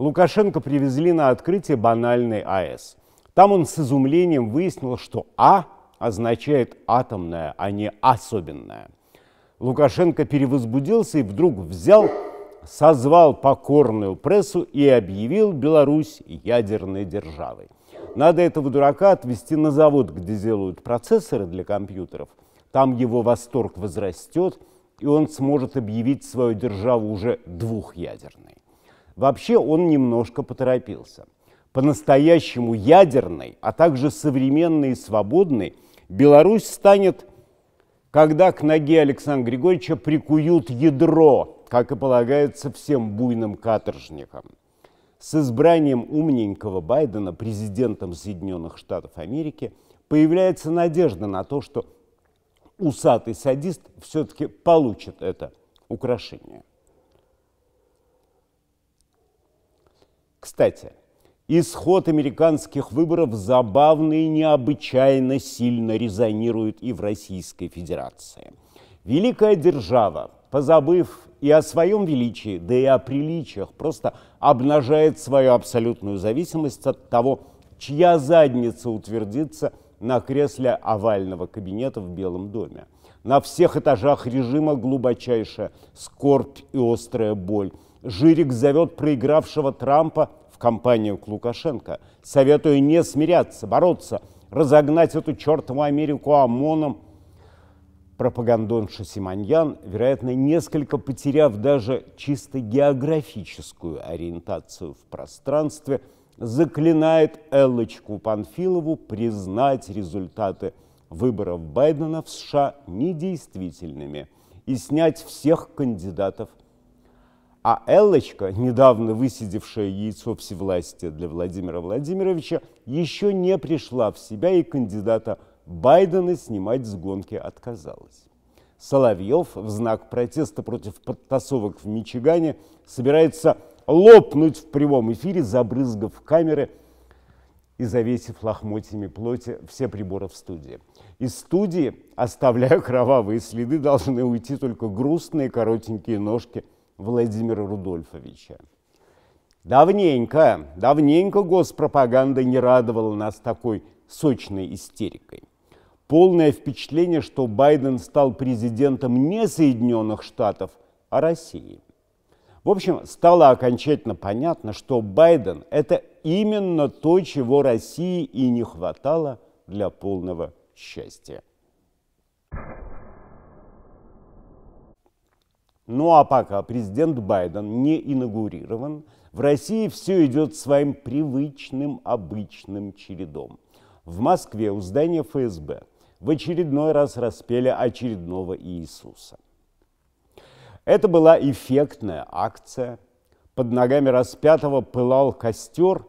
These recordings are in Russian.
Лукашенко привезли на открытие банальной АЭС. Там он с изумлением выяснил, что А означает атомная, а не особенная. Лукашенко перевозбудился и вдруг взял, созвал покорную прессу и объявил Беларусь ядерной державой. Надо этого дурака отвезти на завод, где делают процессоры для компьютеров. Там его восторг возрастет, и он сможет объявить свою державу уже двухъядерной. Вообще он немножко поторопился. По-настоящему ядерной, а также современной и свободной Беларусь станет, когда к ноге Александра Григорьевича прикуют ядро, как и полагается всем буйным каторжникам. С избранием умненького Байдена президентом Соединенных Штатов Америки появляется надежда на то, что усатый садист все-таки получит это украшение. Кстати, исход американских выборов забавно и необычайно сильно резонирует и в Российской Федерации. Великая держава, позабыв и о своем величии, да и о приличиях, просто обнажает свою абсолютную зависимость от того, чья задница утвердится на кресле овального кабинета в Белом доме. На всех этажах режима глубочайшая скорбь и острая боль. Жирик зовет проигравшего Трампа в кампанию к Лукашенко, советуя не смиряться, бороться, разогнать эту чертову Америку ОМОНом. Пропагандонша Симоньян, вероятно, несколько потеряв даже чисто географическую ориентацию в пространстве, заклинает Эллочку Панфилову признать результаты выборов Байдена в США недействительными и снять всех кандидатов а Эллочка, недавно высидевшая яйцо всевластия для Владимира Владимировича, еще не пришла в себя и кандидата Байдена снимать с гонки отказалась. Соловьев в знак протеста против подтасовок в Мичигане собирается лопнуть в прямом эфире, забрызгав камеры и завесив лохмотьями плоти все приборы в студии. Из студии, оставляя кровавые следы, должны уйти только грустные коротенькие ножки – Владимира Рудольфовича. Давненько, давненько госпропаганда не радовала нас такой сочной истерикой. Полное впечатление, что Байден стал президентом не Соединенных Штатов, а России. В общем, стало окончательно понятно, что Байден – это именно то, чего России и не хватало для полного счастья. Ну а пока президент Байден не инаугурирован, в России все идет своим привычным обычным чередом. В Москве у здания ФСБ в очередной раз распели очередного Иисуса. Это была эффектная акция. Под ногами распятого пылал костер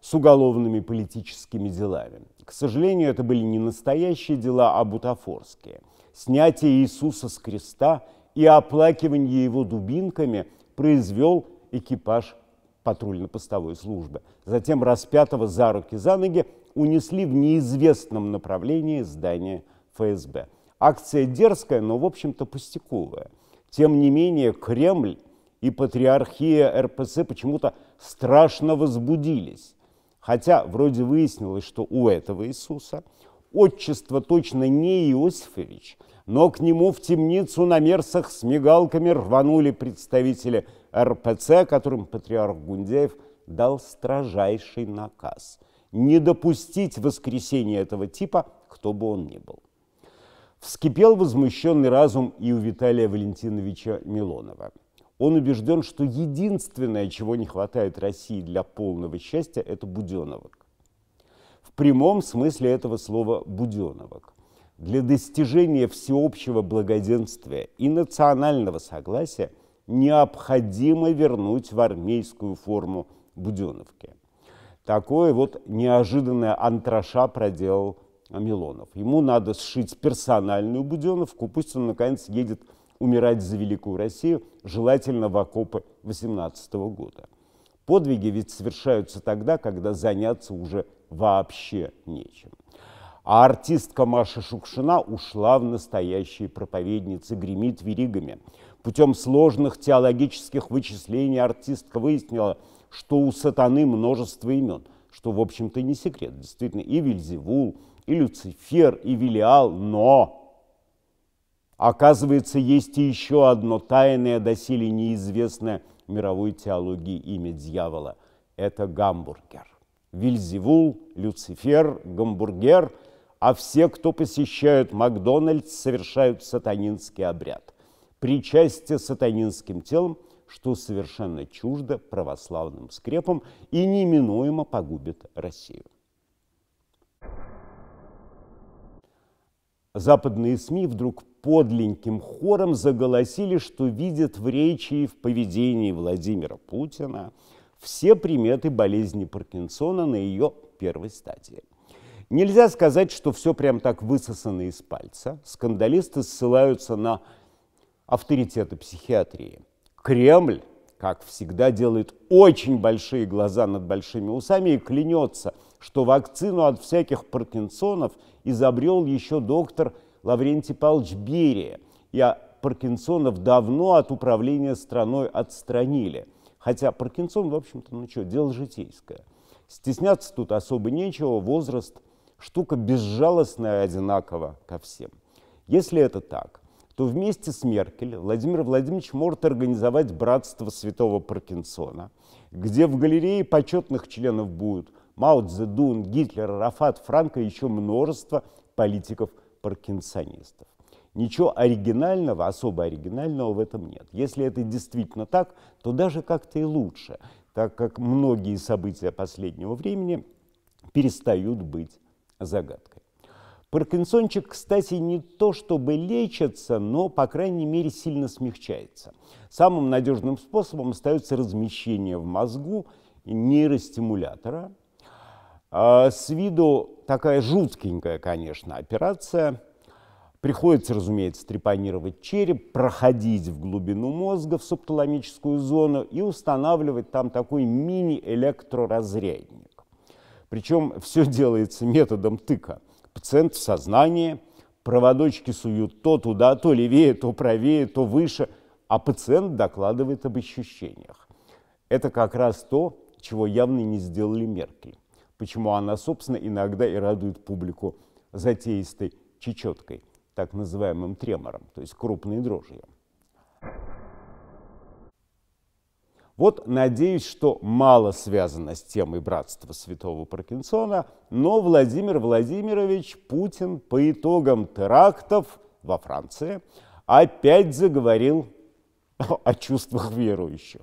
с уголовными политическими делами. К сожалению, это были не настоящие дела, а бутафорские. Снятие Иисуса с креста – и оплакивание его дубинками произвел экипаж патрульно-постовой службы. Затем распятого за руки за ноги унесли в неизвестном направлении здания ФСБ. Акция дерзкая, но, в общем-то, пустяковая. Тем не менее, Кремль и патриархия РПЦ почему-то страшно возбудились. Хотя вроде выяснилось, что у этого Иисуса – Отчество точно не Иосифович, но к нему в темницу на мерсах с мигалками рванули представители РПЦ, которым патриарх Гундяев дал строжайший наказ не допустить воскресения этого типа, кто бы он ни был. Вскипел возмущенный разум и у Виталия Валентиновича Милонова. Он убежден, что единственное, чего не хватает России для полного счастья, это Буденова в прямом смысле этого слова буденовок. Для достижения всеобщего благоденствия и национального согласия необходимо вернуть в армейскую форму буденовки. Такое вот неожиданное антраша проделал Милонов. Ему надо сшить персональную буденовку, пусть он наконец едет умирать за великую Россию, желательно в окопы 18 года. Подвиги ведь совершаются тогда, когда заняться уже вообще нечем. А артистка Маша Шукшина ушла в настоящие проповедницы, гремит веригами. Путем сложных теологических вычислений артистка выяснила, что у сатаны множество имен, что, в общем-то, не секрет. Действительно, и Вильзевул, и Люцифер, и Велиал, но Оказывается, есть и еще одно тайное, доселе неизвестное мировой теологии имя дьявола. Это гамбургер. Вильзевул, Люцифер, Гамбургер, а все, кто посещают Макдональдс, совершают сатанинский обряд. Причастие сатанинским телом, что совершенно чуждо православным скрепам и неминуемо погубит Россию. Западные СМИ вдруг подленьким хором заголосили, что видят в речи и в поведении Владимира Путина – все приметы болезни Паркинсона на ее первой стадии. Нельзя сказать, что все прям так высосано из пальца. Скандалисты ссылаются на авторитеты психиатрии. Кремль, как всегда, делает очень большие глаза над большими усами и клянется, что вакцину от всяких паркинсонов изобрел еще доктор Лаврентий Павлович Берия. И паркинсонов давно от управления страной отстранили – Хотя Паркинсон, в общем-то, ну что, дело житейское. Стесняться тут особо нечего, возраст – штука безжалостная одинаково ко всем. Если это так, то вместе с Меркель Владимир Владимирович может организовать братство святого Паркинсона, где в галерее почетных членов будут Мао Цзэдун, Гитлер, Рафат, Франко и еще множество политиков-паркинсонистов. Ничего оригинального, особо оригинального в этом нет. Если это действительно так, то даже как-то и лучше, так как многие события последнего времени перестают быть загадкой. Паркинсончик, кстати, не то чтобы лечится, но, по крайней мере, сильно смягчается. Самым надежным способом остается размещение в мозгу нейростимулятора. А, с виду такая жуткенькая, конечно, операция – Приходится, разумеется, трепанировать череп, проходить в глубину мозга, в субталамическую зону и устанавливать там такой мини-электроразрядник. Причем все делается методом тыка. Пациент в сознании, проводочки суют то туда, то левее, то правее, то выше, а пациент докладывает об ощущениях. Это как раз то, чего явно не сделали Меркель. Почему она, собственно, иногда и радует публику затеистой чечеткой так называемым тремором, то есть крупной дрожью. Вот надеюсь, что мало связано с темой братства святого Паркинсона, но Владимир Владимирович Путин по итогам терактов во Франции опять заговорил о чувствах верующих.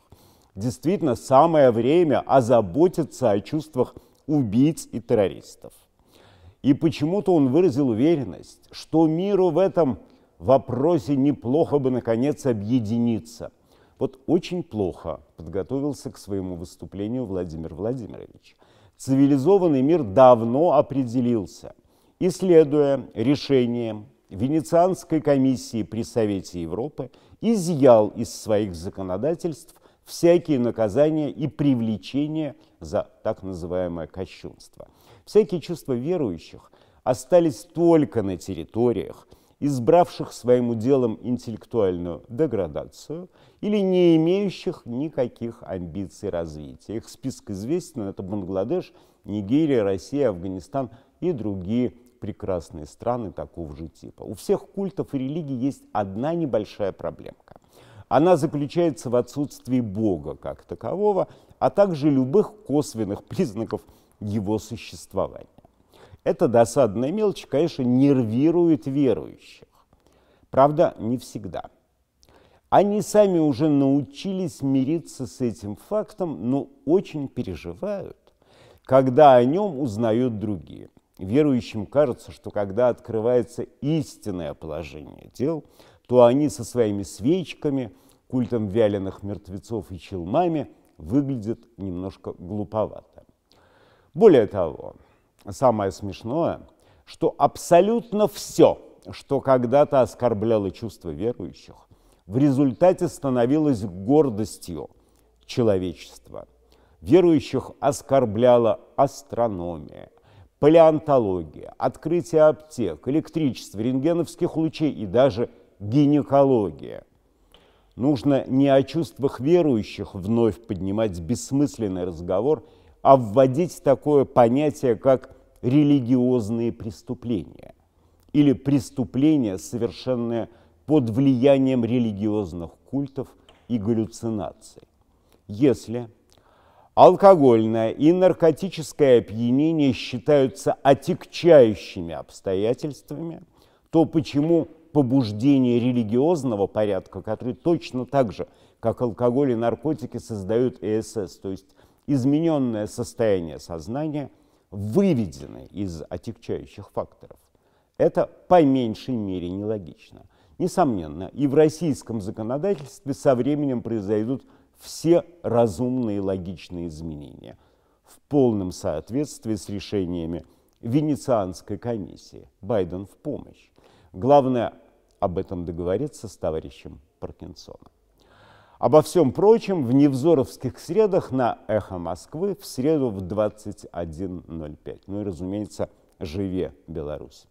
Действительно, самое время озаботиться о чувствах убийц и террористов. И почему-то он выразил уверенность, что миру в этом вопросе неплохо бы, наконец, объединиться. Вот очень плохо подготовился к своему выступлению Владимир Владимирович. Цивилизованный мир давно определился. Исследуя решение Венецианской комиссии при Совете Европы, изъял из своих законодательств всякие наказания и привлечения за так называемое кощунство – Всякие чувства верующих остались только на территориях, избравших своим уделом интеллектуальную деградацию или не имеющих никаких амбиций развития. Их список известен, это Бангладеш, Нигерия, Россия, Афганистан и другие прекрасные страны такого же типа. У всех культов и религий есть одна небольшая проблемка. Она заключается в отсутствии Бога как такового а также любых косвенных признаков его существования. Эта досадная мелочь, конечно, нервирует верующих. Правда, не всегда. Они сами уже научились мириться с этим фактом, но очень переживают, когда о нем узнают другие. Верующим кажется, что когда открывается истинное положение дел, то они со своими свечками, культом вяленых мертвецов и челмами выглядит немножко глуповато. Более того, самое смешное, что абсолютно все, что когда-то оскорбляло чувства верующих, в результате становилось гордостью человечества. Верующих оскорбляла астрономия, палеонтология, открытие аптек, электричество, рентгеновских лучей и даже гинекология – Нужно не о чувствах верующих вновь поднимать бессмысленный разговор, а вводить такое понятие, как религиозные преступления или преступления, совершенные под влиянием религиозных культов и галлюцинаций. Если алкогольное и наркотическое опьянение считаются отягчающими обстоятельствами, то почему побуждения религиозного порядка, который точно так же, как алкоголь и наркотики, создают ЭСС, то есть измененное состояние сознания, выведено из отягчающих факторов. Это по меньшей мере нелогично. Несомненно, и в российском законодательстве со временем произойдут все разумные и логичные изменения в полном соответствии с решениями Венецианской комиссии. Байден в помощь. Главное об этом договориться с товарищем Паркинсоном. Обо всем прочем в невзоровских средах на «Эхо Москвы» в среду в 21.05. Ну и, разумеется, «Живе Беларусь!»